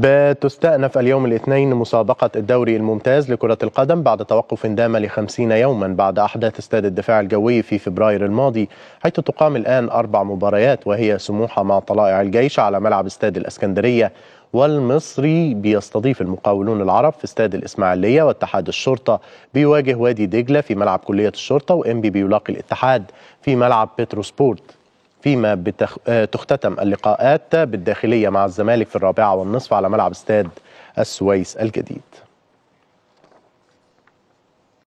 بتستأنف اليوم الاثنين مسابقة الدوري الممتاز لكرة القدم بعد توقف دام لخمسين يوما بعد أحداث استاد الدفاع الجوي في فبراير الماضي حيث تقام الآن أربع مباريات وهي سموحة مع طلائع الجيش على ملعب استاد الأسكندرية والمصري بيستضيف المقاولون العرب في استاد الإسماعيلية واتحاد الشرطة بيواجه وادي دجلة في ملعب كلية الشرطة وإنبي بيلاقي الاتحاد في ملعب سبورت فيما بتخ... آه، تختتم اللقاءات بالداخلية مع الزمالك في الرابعة والنصف على ملعب استاد السويس الجديد